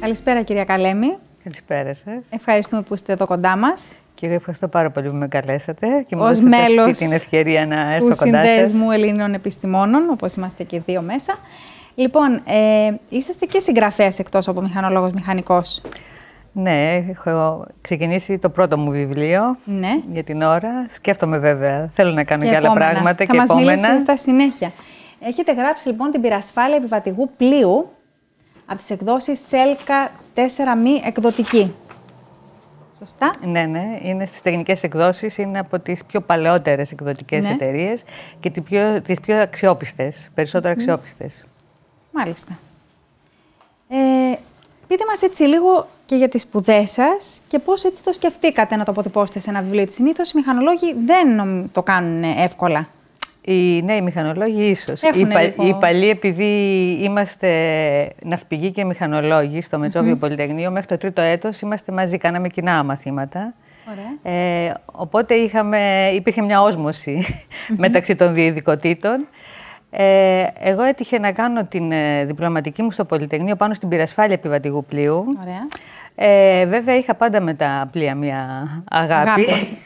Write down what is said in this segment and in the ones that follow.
Καλησπέρα κυρία Καλέμη. Καλησπέρα σας. Ευχαριστούμε που είστε εδώ κοντά μας. Και εγώ ευχαριστώ πάρα πολύ που με καλέσατε και μου Ως δώσατε μέλος αυτή την ευκαιρία να έρθω κοντά σας. του Συνδέσμου Ελληνών Επιστημόνων, όπως είμαστε και δύο μέσα. Λοιπόν, ε, είσαστε και συγγραφέας εκτός από μηχανολόγος μηχανικός. Ναι, έχω ξεκινήσει το πρώτο μου βιβλίο ναι. για την ώρα. Σκέφτομαι βέβαια, θέλω να κάνω και, και άλλα πράγματα και επόμενα. Θα μας μιλήσετε τα συνέχεια. Έχετε γράψει λοιπόν την πυρασφάλεια επιβατηγού πλοίου από τις εκδόσεις ΣΕΛΚΑ 4 μη εκδοτική. Σωστά. Ναι, ναι. Είναι στις τεχνικές εκδόσεις, είναι από τις πιο παλαιότερες εκδοτικές ναι. εταιρείες και τις πιο, τις πιο αξιόπιστες, περισσότερο mm αξιόπιστες. Μάλιστα. Ε, πείτε μας έτσι λίγο και για τις σπουδές σας και πώς έτσι το σκεφτήκατε να το αποτυπώσετε σε ένα βιβλίο. Συνήθως οι μηχανολόγοι δεν το κάνουν εύκολα. Οι νέοι μηχανολόγοι ίσως. Οι, λοιπόν. παλιοί, επειδή είμαστε ναυπηγοί και μηχανολόγοι στο μετσοβιο mm Πολυτεχνείο, μέχρι το τρίτο έτος είμαστε μαζί, κάναμε κοινά μαθήματα. Ε, οπότε είχαμε, υπήρχε μια όσμωση μεταξύ των διειδικοτήτων. Ε, εγώ έτυχε να κάνω την ε, διπλωματική μου στο Πολυτεχνείο πάνω στην πυρασφάλεια επιβατηγού πλοίου. Ε, βέβαια είχα πάντα με τα πλοία μια αγάπη,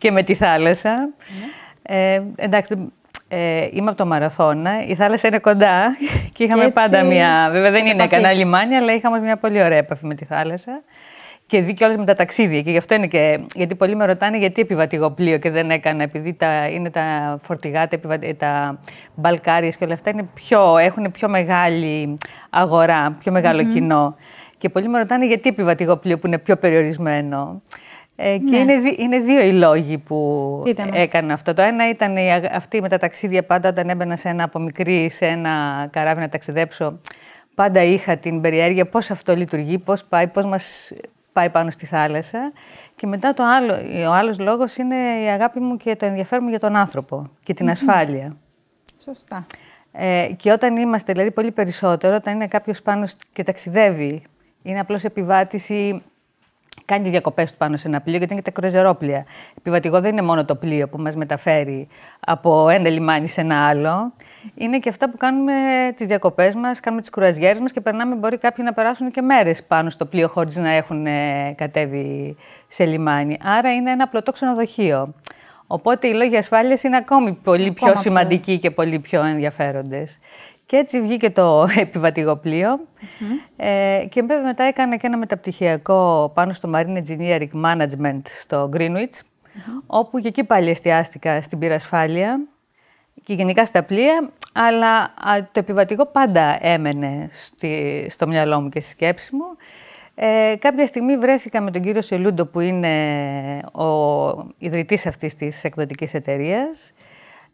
και με τη θάλασσα. Ναι. ε, εντάξει, ε, είμαι από το Μαραθώνα. Ε. Η θάλασσα είναι κοντά και είχαμε Έτσι. πάντα μια. Βέβαια δεν είναι κανένα λιμάνι, αλλά είχαμε μια πολύ ωραία επαφή με τη θάλασσα. Και δει κιόλας με τα ταξίδια. Και γι' αυτό είναι και. Γιατί πολλοί με ρωτάνε γιατί επιβατηγό πλοίο και δεν έκανα. Επειδή είναι τα φορτηγά, τα, επιβα... Ε, τα μπαλκάρια και όλα αυτά είναι πιο, έχουν πιο μεγάλη αγορά, πιο μεγάλο κοινό. Και πολλοί με ρωτάνε γιατί επιβατηγό πλοίο που είναι πιο περιορισμένο. Ε, και ναι. είναι, είναι δύο οι λόγοι που έκανε αυτό. Το ένα ήταν η, αυτή με τα ταξίδια πάντα όταν έμπαινα σε ένα από μικρή, σε ένα καράβι να ταξιδέψω. Πάντα είχα την περιέργεια πώς αυτό λειτουργεί, πώς πάει, πώς μας πάει πάνω στη θάλασσα. Και μετά το άλλο, ο άλλος λόγος είναι η αγάπη μου και το ενδιαφέρον μου για τον άνθρωπο και την ασφάλεια. Σωστά. Ε, και όταν είμαστε δηλαδή πολύ περισσότερο, όταν είναι κάποιος πάνω και ταξιδεύει, είναι απλώς επιβάτηση κάνει τις διακοπές του πάνω σε ένα πλοίο, γιατί είναι και τα κρουαζερόπλια. Επιβατικό δεν είναι μόνο το πλοίο που μας μεταφέρει από ένα λιμάνι σε ένα άλλο. Είναι και αυτά που κάνουμε τις διακοπές μας, κάνουμε τις κρουαζιέρες μας και περνάμε. Μπορεί κάποιοι να περάσουν και μέρες πάνω στο πλοίο, χωρίς να έχουν ε, κατέβει σε λιμάνι. Άρα είναι ένα απλωτό ξενοδοχείο. Οπότε οι λόγοι ασφάλειας είναι ακόμη πολύ πιο σημαντικοί και πολύ πιο ενδιαφέροντες. Και έτσι βγήκε το επιβατηγό πλοίο ε, και μετά έκανα και ένα μεταπτυχιακό πάνω στο Marine Engineering Management στο Greenwich, όπου και εκεί πάλι εστιάστηκα στην πυρασφάλεια και γενικά στα πλοία, αλλά το επιβατηγό πάντα έμενε στη, στο μυαλό μου και στη σκέψη μου. Ε, κάποια στιγμή βρέθηκα με τον κύριο Σελούντο, που είναι ο ιδρυτής αυτής της εκδοτικής εταιρείας,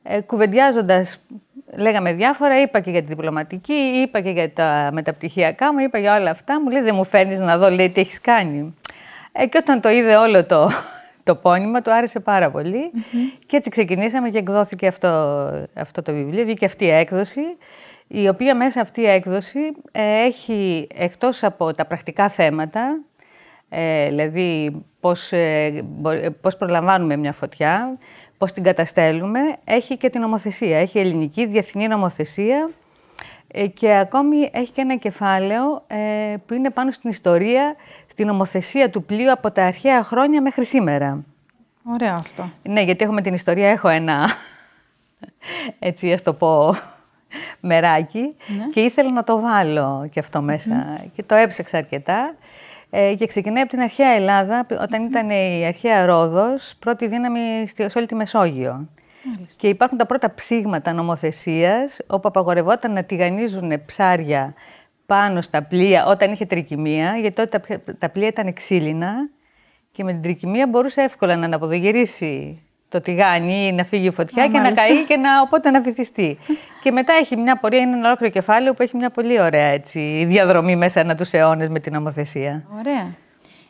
ε, κουβεντιάζοντας, λέγαμε διάφορα, είπα και για τη διπλωματική, είπα και για τα μεταπτυχιακά μου, είπα για όλα αυτά. Μου λέει, δεν μου φέρνεις να δω, λέει, τι έχεις κάνει. Ε, και όταν το είδε όλο το, το πόνημα, του άρεσε πάρα Και έτσι ξεκινήσαμε και εκδόθηκε αυτό, αυτό το βιβλίο, βγήκε αυτή η έκδοση η οποία μέσα αυτή η έκδοση ε, έχει εκτός από τα πρακτικά θέματα, ε, δηλαδή πώς, ε, πώς προλαμβάνουμε μια φωτιά, πώς την καταστέλουμε, έχει και την νομοθεσία. Έχει ελληνική διεθνή νομοθεσία ε, και ακόμη έχει και ένα κεφάλαιο ε, που είναι πάνω στην ιστορία, στην νομοθεσία του πλοίου από τα αρχαία χρόνια μέχρι σήμερα. Ωραίο αυτό. Ναι, γιατί έχουμε την ιστορία, έχω ένα, έτσι ας το πω, μεράκι ναι. και ήθελα να το βάλω και αυτό μέσα. Και το έψεξα αρκετά ε, και ξεκινάει από την αρχαία Ελλάδα, όταν ήταν η αρχαία Ρόδος, πρώτη δύναμη σε όλη τη Μεσόγειο. Και υπάρχουν τα πρώτα ψήγματα νομοθεσίας, όπου απαγορευόταν να τηγανίζουν ψάρια πάνω στα πλοία όταν είχε τρικυμία, γιατί τότε τα πλοία ήταν ξύλινα και με την τρικυμία μπορούσε εύκολα να αναποδογυρίσει το τηγάνι ή να φύγει η φωτιά Ά, και μάλιστα. να φυγει η φωτια και να καει και να, οπότε να βυθιστεί. και μετά έχει μια πορεία, είναι ένα ολόκληρο κεφάλαιο που έχει μια πολύ ωραία έτσι, διαδρομή μέσα ανά τους αιώνες με την ομοθεσία. Ωραία.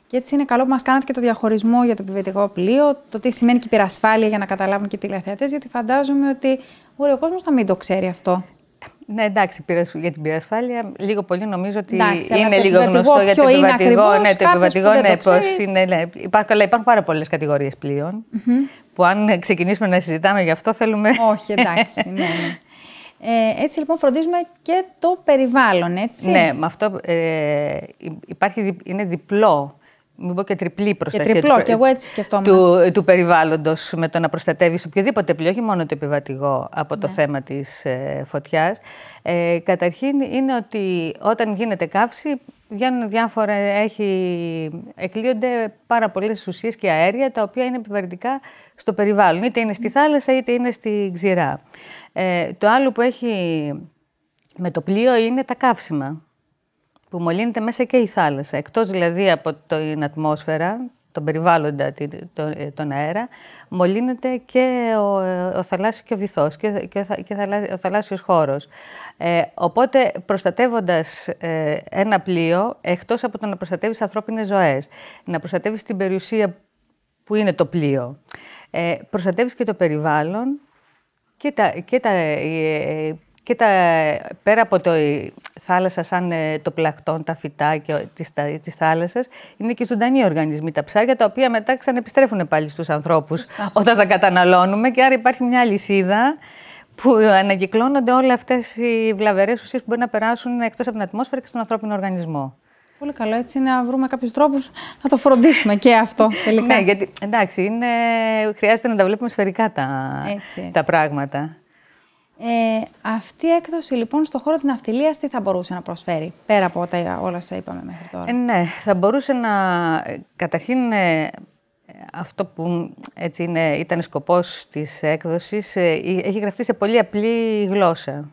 Και έτσι είναι καλό που μας κάνατε και το διαχωρισμό για το πιβετικό πλοίο, το τι σημαίνει και η πυρασφάλεια για να καταλάβουν και οι τηλεθεατές, γιατί φαντάζομαι ότι μπορεί ο κόσμος να μην το ξέρει αυτό. Ναι, εντάξει, για την πυρασφάλεια λίγο πολύ νομίζω ότι είναι λίγο γνωστό για το επιβατηγό. Ναι, το επιβατηγό, ναι, πώς είναι. Ναι. Υπάρχουν, αλλά υπάρχουν πάρα πολλές κατηγορίες πλοίων. Που αν ξεκινήσουμε να συζητάμε γι' αυτό θέλουμε. Όχι, εντάξει. ναι, ναι. Ε, έτσι λοιπόν φροντίζουμε και το περιβάλλον, έτσι. Ναι, με αυτό ε, υπάρχει, είναι διπλό μην πω και τριπλή προστασία. τριπλό, του, και Του, του περιβάλλοντος με το να προστατεύεις οποιοδήποτε πλοίο, όχι μόνο το επιβατηγό, από το ναι. θέμα της ε, φωτιάς. Ε, καταρχήν είναι ότι όταν γίνεται καύση, βγαίνουν διάφορα, έχει, εκλείονται πάρα πολλές ουσίες και αέρια τα οποία είναι επιβαρυντικά στο περιβάλλον. Είτε είναι στη ναι. θάλασσα είτε είναι στη ξηρά. Ε, το άλλο που έχει με το πλοίο είναι τα καύσιμα που μολύνεται μέσα και η θάλασσα. Εκτός δηλαδή από την ατμόσφαιρα, τον περιβάλλοντα, ε, τον αέρα, μολύνεται και ο, ε, ο θαλάσσιος και ο βυθός και, ο θαλάσσιος χώρος. Ε, οπότε, προστατεύοντας ε, ένα πλοίο, εκτός από το να προστατεύεις ανθρώπινες ζωές, να προστατεύεις την περιουσία που είναι το πλοίο, ε, προστατεύεις και το περιβάλλον και τα, και τα και πέρα από το θάλασσα σαν ε, το πλακτόν, τα φυτά και τις, τις είναι και ζωντανοί οργανισμοί, τα ψάρια, τα οποία μετά ξανεπιστρέφουν πάλι στους ανθρώπους όταν τα καταναλώνουμε και άρα υπάρχει μια λυσίδα που ανακυκλώνονται όλες αυτές οι βλαβερές ουσίες που μπορεί να περάσουν εκτός από την ατμόσφαιρα και στον ανθρώπινο οργανισμό. Πολύ καλό. Έτσι να βρούμε κάποιους τρόπους να το φροντίσουμε και αυτό τελικά. ναι, γιατί εντάξει, είναι... χρειάζεται να τα βλέπουμε σφαιρικά τα, τα πράγματα. Ε, αυτή η έκδοση λοιπόν στον χώρο της ναυτιλίας τι θα μπορούσε να προσφέρει, πέρα από τα, όλα όσα είπαμε μέχρι τώρα. Ε, ναι, θα μπορούσε να... Καταρχήν ε, αυτό που έτσι είναι, ήταν σκοπός της έκδοσης ε, ε, έχει γραφτεί σε πολύ απλή γλώσσα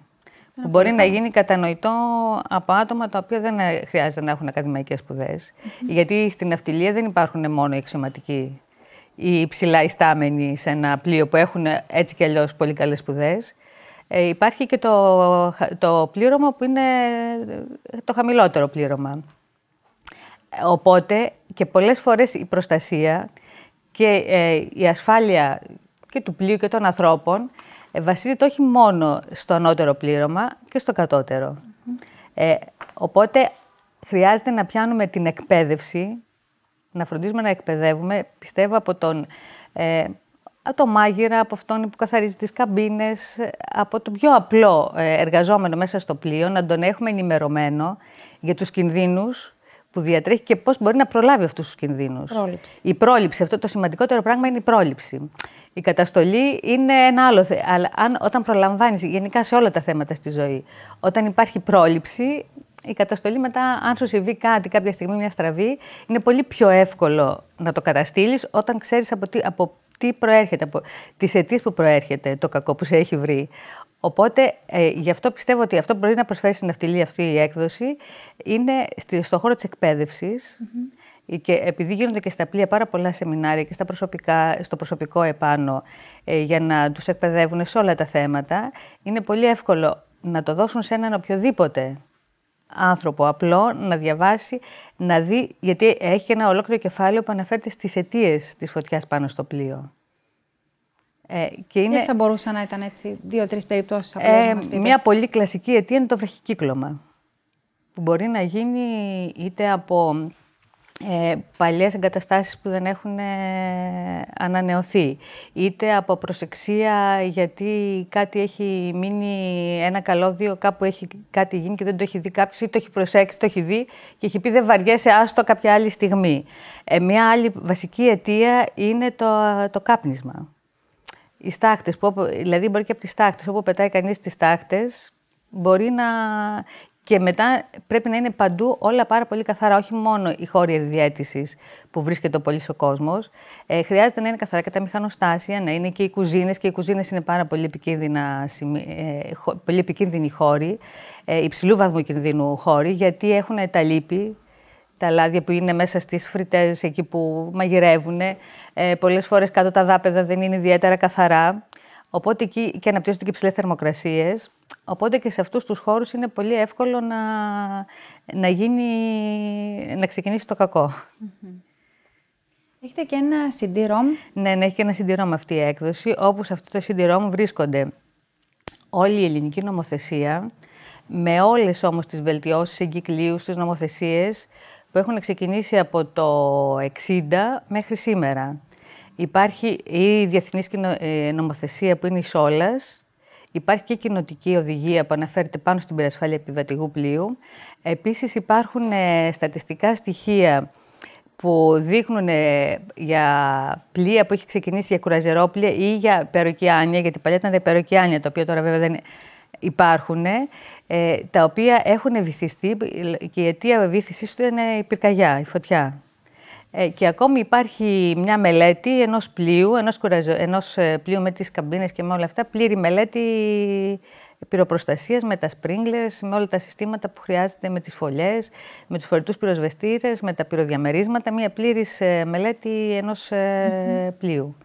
που μπορεί να γίνει κατανοητό από άτομα τα οποία δεν χρειάζεται να έχουν σπουδέ, Γιατί στην ναυτιλία δεν υπάρχουν μόνο οι αξιωματικοί ή οι ψηλά ιστάμενοι σε ένα πλοίο που έχουν έτσι κι αλλιώς πολύ καλές σπουδές. Ε, υπάρχει και το, το πλήρωμα που είναι ε, το χαμηλότερο πλήρωμα. Οπότε και πολλές φορές η προστασία και ε, η ασφάλεια και του πλοίου και των ανθρώπων ε, βασίζεται όχι μόνο στο ανώτερο πλήρωμα και στο κατωτερο Ε, οπότε χρειάζεται να πιάνουμε την εκπαίδευση, να φροντίζουμε να εκπαιδεύουμε, πιστεύω από τον από το μάγειρα, από αυτόν που καθαρίζει τις καμπίνες, από το πιο απλό ε, εργαζόμενο μέσα στο πλοίο, να τον έχουμε ενημερωμένο για τους κινδύνους που διατρέχει και πώς μπορεί να προλάβει αυτούς τους κινδύνους. Πρόληψη. Η πρόληψη, αυτό το σημαντικότερο πράγμα είναι η πρόληψη. Η καταστολή είναι ένα άλλο, αλλά αν, όταν προλαμβάνεις γενικά σε όλα τα θέματα στη ζωή, όταν υπάρχει πρόληψη, η καταστολή μετά, αν σου συμβεί κάτι κάποια στιγμή, μια στραβή, είναι πολύ πιο εύκολο να το καταστήλεις όταν ξέρεις από, τι, από τι προέρχεται από τις αιτίες που προέρχεται το κακό που σε έχει βρει. Οπότε, ε, γι' αυτό πιστεύω ότι αυτό που μπορεί να προσφέρει στην αυτή, αυτή η έκδοση είναι στον χώρο της εκπαιδευσης και επειδή γίνονται και στα πλοία πάρα πολλά σεμινάρια και στα προσωπικά, στο προσωπικό επάνω ε, για να τους εκπαιδεύουν σε όλα τα θέματα, είναι πολύ εύκολο να το δώσουν σε έναν οποιοδήποτε άνθρωπο απλό να διαβάσει, να δει, γιατί έχει ένα ολόκληρο κεφάλαιο που αναφέρεται στις αιτίες της φωτιάς πάνω στο πλοίο. Ε, και είναι... θα μπορούσαν να ήταν έτσι, δύο-τρεις περιπτώσεις απλώς ε, να Μια πολύ κλασική αιτία είναι το βραχικύκλωμα, που μπορεί να γίνει είτε από ε, παλιές εγκαταστάσεις που δεν έχουν ε, ανανεωθεί. Είτε από προσεξία γιατί κάτι έχει μείνει ένα καλώδιο, κάπου έχει κάτι γίνει και δεν το έχει δει κάποιος, ή το έχει προσέξει, το έχει δει και έχει πει δεν βαριέσαι, άστο κάποια άλλη στιγμή. Ε, μια άλλη βασική αιτία είναι το, το κάπνισμα. Οι στάχτες, που, δηλαδή μπορεί και από τις στάχτες, όπου πετάει κανείς τις στάχτες, μπορεί να και μετά πρέπει να είναι παντού όλα πάρα πολύ καθαρά. Όχι μόνο οι χώροι διέτηση που βρίσκεται πολύς ο κόσμος. Ε, χρειάζεται να είναι καθαρά και τα μηχανοστάσια, να είναι και οι κουζίνες. Και οι κουζίνες είναι πάρα πολύ, επικίνδυνα, ε, πολύ επικίνδυνοι χώροι, ε, υψηλού βαθμού κινδύνου χώροι, γιατί έχουν τα λύπη, τα λάδια που είναι μέσα στις φρυτές εκεί που μαγειρεύουν. Ε, πολλές φορές κάτω τα δάπεδα δεν είναι ιδιαίτερα καθαρά. Οπότε εκεί και αναπτύσσονται και υψηλές θερμοκρασίες. Οπότε και σε αυτούς τους χώρους είναι πολύ εύκολο να, να, γίνει, να ξεκινήσει το κακο Έχετε και ένα CD-ROM. Ναι, ναι, έχει και ένα CD-ROM αυτή η έκδοση, όπου σε αυτό το CD-ROM βρίσκονται όλη η ελληνική νομοθεσία, με όλες όμως τις βελτιώσεις εγκυκλίους στις νομοθεσίες που έχουν ξεκινήσει από το 60 μέχρι σήμερα. Υπάρχει η διεθνής ε, νομοθεσία που είναι η Σόλας. Υπάρχει και η κοινοτική οδηγία που αναφέρεται πάνω στην πυρασφάλεια επιβατηγού πλοίου. Επίσης υπάρχουν ε, στατιστικά στοιχεία που δείχνουν ε, για πλοία που έχει ξεκινήσει για κουραζερόπλια ή για περοκιάνια, γιατί παλιά ήταν τα περοκιάνια, τα οποία τώρα βέβαια δεν υπάρχουν, τα οποία έχουν βυθιστεί και η αιτία βύθισης του είναι η πυρκαγιά, η φωτιά. Ε, και ακόμη υπάρχει μια μελέτη ενός πλοίου, ενός, κουραζο... ενός ε, πλοίου με τις καμπίνες και με όλα αυτά, πλήρη μελέτη πυροπροστασίας με τα sprinklers, με όλα τα συστήματα που χρειάζεται, με τις φωλιές, με τους φορητούς πυροσβεστήρες, με τα πυροδιαμερίσματα, μια πλήρης ε, μελέτη ενός πλοίου.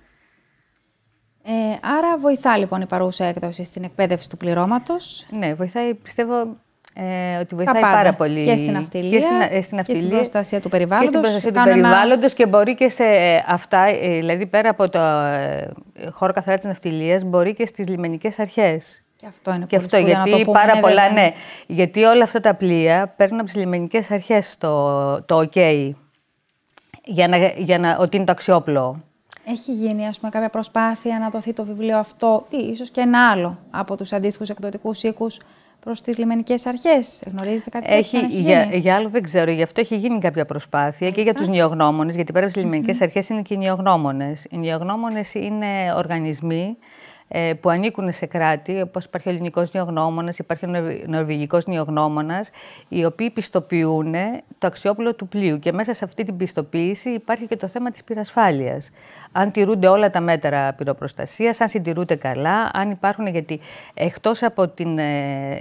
Ε, άρα βοηθά λοιπόν η παρούσα έκδοση στην εκπαίδευση του πληρώματος. Ναι, βοηθάει πιστεύω ε, ότι βοηθάει πάρα πολύ. Και στην αυτιλία και στην, ε, στην, αυτιλία, και στην προστασία του περιβάλλοντος. Και στην προστασία του περιβάλλοντος και μπορεί και σε ε, αυτά, ε, δηλαδή πέρα από το ε, χώρο καθαρά της ναυτιλίας, μπορεί και στις λιμενικές αρχές. Και αυτό είναι και πολύ αυτό, γιατί να το πούμε, πάρα πολλά, ναι. ναι. Γιατί όλα αυτά τα πλοία παίρνουν από τις λιμενικές αρχές το, το OK, για να, για να, ότι είναι το αξιόπλο. Έχει γίνει ας πούμε, κάποια προσπάθεια να δοθεί το βιβλίο αυτό ή ίσως και ένα άλλο από τους αντίστοιχους εκδοτικούς οίκους προς τις λιμενικές αρχές. Γνωρίζετε κάτι έχει, Για, για άλλο δεν ξέρω. Γι' αυτό έχει γίνει κάποια προσπάθεια και για τους νεογνώμονες, γιατί πέρα από τι λιμενικέ αρχές είναι και οι νεογνώμονες. Οι νεογνώμονες είναι οργανισμοί ε, που ανήκουν σε κράτη, όπως υπάρχει ο ελληνικός νεογνώμονας, υπάρχει ο νορβηγικός νεογνώμονας, οι οποίοι πιστοποιούν το αξιόπλο του πλοίου. Και μέσα σε αυτή την πιστοποίηση υπάρχει και το θέμα της πυρασφάλειας. Αν τηρούνται όλα τα μέτρα πυροπροστασίας, αν συντηρούνται καλά, αν υπάρχουν. Γιατί εκτός από την ε,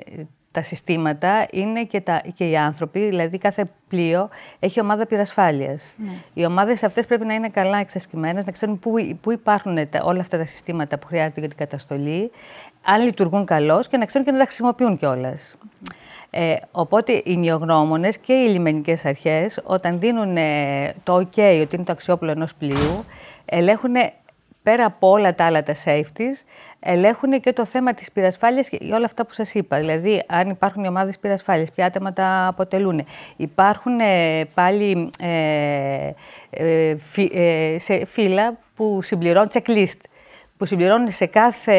τα συστήματα είναι και, τα, και οι άνθρωποι, δηλαδή κάθε πλοίο έχει ομάδα πυρασφάλειας. Ναι. Οι ομάδες αυτές πρέπει να είναι καλά εξασκημένες, να ξέρουν πού, πού υπάρχουν τα, όλα αυτά τα συστήματα που που υπαρχουν ολα αυτα τα συστηματα που χρειαζονται για την καταστολή, αν λειτουργούν καλώς και να ξέρουν και να τα χρησιμοποιούν κιόλας. Ε, οπότε οι νεογνώμονε και οι λιμενικές αρχές, όταν δίνουν ε, το OK ότι είναι το αξιόπλο ενός πλοίου, ελέγχουν πέρα από όλα τα άλλα τα safeties, ελέγχουν και το θέμα της πυρασφάλειας και όλα αυτά που σας είπα. Δηλαδή, αν υπάρχουν οι ομάδες πυρασφάλειας, ποια άτομα τα αποτελούν. Υπάρχουν ε, πάλι ε, ε, ε, σε φύλλα που συμπληρώνουν checklist που συμπληρώνουν σε κάθε,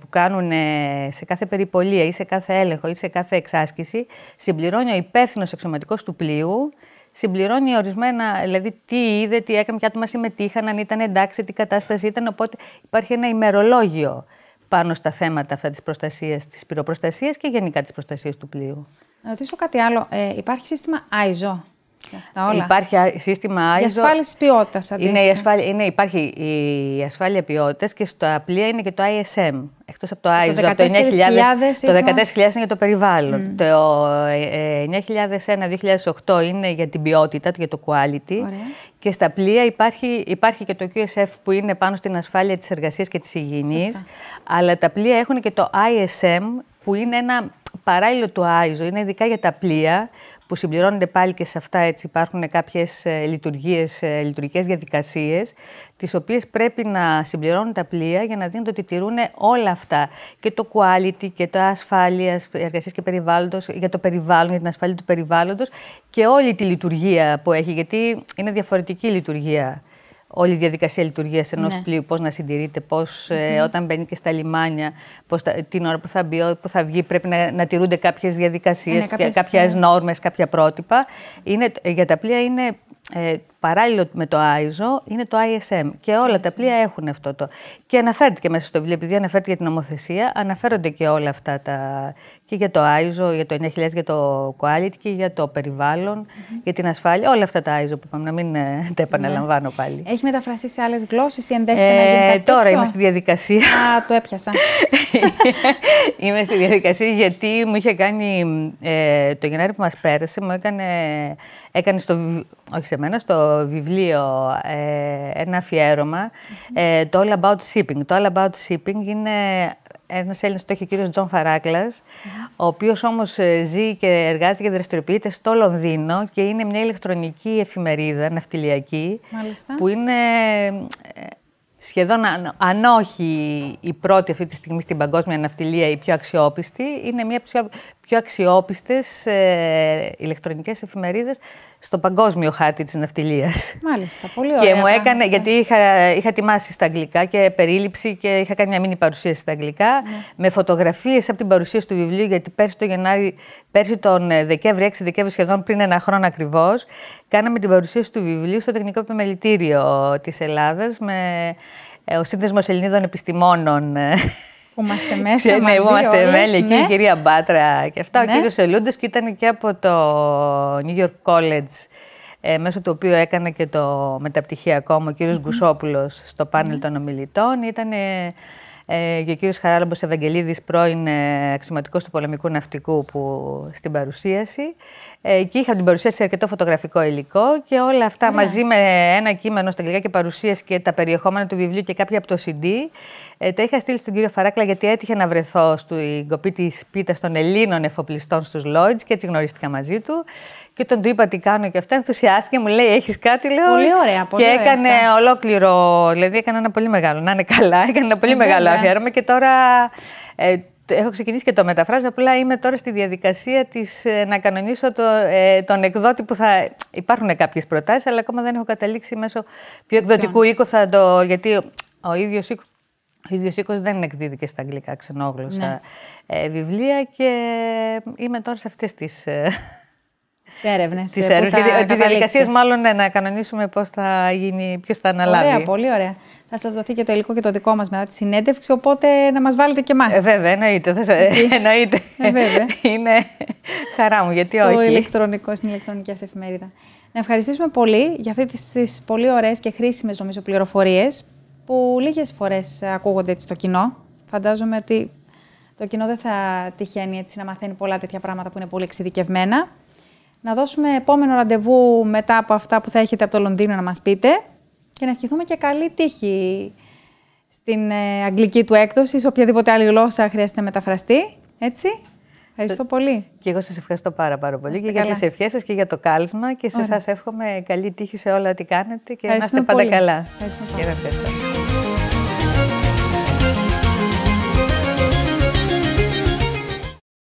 που κάνουν ε, σε κάθε περιπολία ή σε κάθε έλεγχο ή σε κάθε εξάσκηση, συμπληρώνει ο υπεύθυνος εξωματικός του πλοίου συμπληρώνει ορισμένα, δηλαδή τι είδε, τι έκανε, ποια άτομα συμμετείχαν, αν ήταν εντάξει, τι κατάσταση ήταν. Οπότε υπάρχει ένα ημερολόγιο πάνω στα θέματα αυτά της προστασίας, της πυροπροστασίας και γενικά της προστασίας του πλοίου. Να ρωτήσω κάτι άλλο. Ε, υπάρχει σύστημα ISO Υπάρχει σύστημα ISO. Η ασφάλισης ποιότητας. Είναι, είναι, υπάρχει η ασφάλεια ποιότητας και στα πλοία είναι και το ISM. Εκτός από το ISO, το 14.000 το είναι για το περιβάλλον. Mm. Το 9001-2008 ε, είναι για την ποιότητα, για το quality. Και στα πλοία υπάρχει, υπάρχει και το QSF που είναι πάνω στην ασφάλεια της εργασίας και της υγιεινής. Αλλά τα πλοία έχουν και το ISM που είναι ένα παράλληλο του ISO, είναι ειδικά για τα πλοία που συμπληρώνονται πάλι και σε αυτά έτσι, υπάρχουν κάποιες ε, λειτουργίες, ε, λειτουργικές διαδικασίες, τις οποίες πρέπει να συμπληρώνουν τα πλοία για να δίνονται ότι τηρούν όλα αυτά. Και το quality και το ασφάλεια εργασίας και περιβάλλοντος, για το περιβάλλον, για την ασφάλεια του περιβάλλοντος και όλη τη λειτουργία που έχει, γιατί είναι διαφορετική λειτουργία όλη η διαδικασία λειτουργίας ενός ναι. πλοίου, πώς να συντηρείται, ε, όταν μπαίνει και στα λιμάνια, πώς την ώρα που θα μπει, που θα βγει, πρέπει να, να τηρούνται κάποιες διαδικασίες, ε, ναι, κάποιες ναι. νόρμες, κάποια πρότυπα. Είναι, ε, για τα πλοία είναι ε, παράλληλο με το ISO είναι το ISM και όλα τα πλοία έχουν αυτό το. Και αναφέρεται και μέσα στο βιβλίο, επειδή αναφέρεται για την ομοθεσία, αναφέρονται και όλα αυτά τα. και για το ISO, για το 9000, για το quality και για το περιβαλλον για την ασφάλεια. Όλα αυτά τα ISO που είπαμε, να μην ε, τα ναι. επαναλαμβανω πάλι. Έχει μεταφραστεί σε άλλες γλώσσες ή ενδέχεται ε, να γίνει κάτι Τώρα είμαι στη διαδικασία. Α, το έπιασα. είμαι στη διαδικασία γιατί μου είχε κάνει. Ε, το Γενάρη που μας πέρασε, μου έκανε, έκανε στο όχι σε μένα, στο βιβλίο ε, ένα ε, το All About Shipping. Το All About Shipping είναι ένας Έλληνας, το έχει ο κύριος Τζον φαρακλας ο οποίος όμως ε, ζει και εργάζεται και δραστηριοποιείται στο Λονδίνο και είναι μια ηλεκτρονική εφημερίδα ναυτιλιακή, που είναι σχεδόν, αν όχι η πρώτη αυτή τη στιγμή στην παγκόσμια ναυτιλία, η πιο αξιόπιστη, είναι μια πιο αξιόπιστες ε, ηλεκτρονικές εφημερίδες στο παγκόσμιο χάρτη της ναυτιλίας. Μάλιστα, πολύ ωραία. Και μου έκανε, γιατί είχα, είχα τιμάσει στα αγγλικά και περίληψη και είχα κάνει μια μήνυ παρουσίαση στα αγγλικά ναι. με φωτογραφίες από την παρουσίαση του βιβλίου, γιατί πέρσι, το Γενάρη, πέρσι τον ε, Δεκέμβρη, 6 Δεκέμβρη σχεδόν πριν ένα χρόνο ακριβώς, κάναμε την παρουσίαση του βιβλίου στο Τεχνικό Επιμελητήριο της Ελλάδας με ε, ο Σύνδεσμος Ελληνίδων Επιστημόνων ε, που είμαστε μέσα. και μαζί μέλη ναι. η κυρία Μπάτρα και αυτά. Ο ναι. κύριος Ελούντε και ήταν και από το New York College, ε, μέσω του οποίου έκανα και το μεταπτυχιακό μου, ο κύριος Γκουσόπουλος, στο πανελ των ομιλητών. Ήταν ε, και ο κύριος Χαράλαμπος Ευαγγελίδης, πρώην ε, αξιωματικός του πολεμικού ναυτικού που στην παρουσίαση. Ε, και την παρουσίαση αρκετό φωτογραφικό υλικό και όλα αυτά μαζί με ένα κείμενο στα αγγλικά και παρουσίαση και τα περιεχόμενα του βιβλίου και κάποια από το CD. Ε, τα είχα στείλει στον κύριο Φαράκλα γιατί έτυχε να βρεθώ στην κοπή της πίτας των Ελλήνων εφοπλιστών στους Λόιτς και έτσι γνωρίστηκα μαζί του. Και τον του είπα τι κάνω και αυτά, ενθουσιάστηκε, μου λέει: Έχεις κάτι, λέω. Πολύ ωραία, πολύ Και έκανε ολόκληρο. Δηλαδή, έκανε ένα πολύ μεγάλο. Να είναι καλά, έκανε ένα πολύ ε, μεγάλο αφιέρωμα και τώρα. Ε, έχω ξεκινήσει και το μεταφράζω, απλά είμαι τώρα στη διαδικασία της, ε, να κανονίσω το, ε, τον εκδότη που θα... Υπάρχουν κάποιες προτάσεις, αλλά ακόμα δεν έχω καταλήξει μέσω πιο εκδοτικού οίκου, θα το, γιατί ο ίδιος οίκο ο ίδιος δεν εκδίδει και στα αγγλικά ξενόγλωσσα ναι. Ε, βιβλία και είμαι τώρα σε αυτές τις τις έρευνες. Τις διαδικασίες, μάλλον ναι, να κανονίσουμε πώς θα γίνει, ποιος θα αναλάβει. Ωραία, πολύ ωραία. Θα σας δοθεί και το υλικό και το δικό μας μετά τη συνέντευξη, οπότε να μας βάλετε και εμάς. Ε, βέβαια, εννοείται. εννοείται. Ε, βέβαια. Είναι χαρά μου, γιατί Στο όχι. Ηλεκτρονικό, στην ηλεκτρονική αυτή εφημερίδα. Να ευχαριστήσουμε πολύ για αυτέ τι πολύ ωραίες και χρήσιμες νομίζω πληροφορίες που λίγες φορές ακούγονται έτσι στο κοινό. Φαντάζομαι ότι το κοινό δεν θα τυχαίνει έτσι να μαθαίνει πολλά τέτοια πράγματα που είναι πολύ εξειδικευμένα να δώσουμε επόμενο ραντεβού μετά από αυτά που θα έχετε από το Λονδίνο να μας πείτε και να ευχηθούμε και καλή τύχη στην ε, αγγλική του έκδοση, σε οποιαδήποτε άλλη γλώσσα χρειάζεται μεταφραστή. Έτσι. Ευχαριστώ πολύ. Και εγώ σας ευχαριστώ πάρα πάρα πολύ και για τις ευχές σας και για το κάλεσμα και σε σας εύχομαι καλή τύχη σε όλα ό,τι κάνετε και να είστε πάντα καλά. Ευχαριστώ. Πολύ.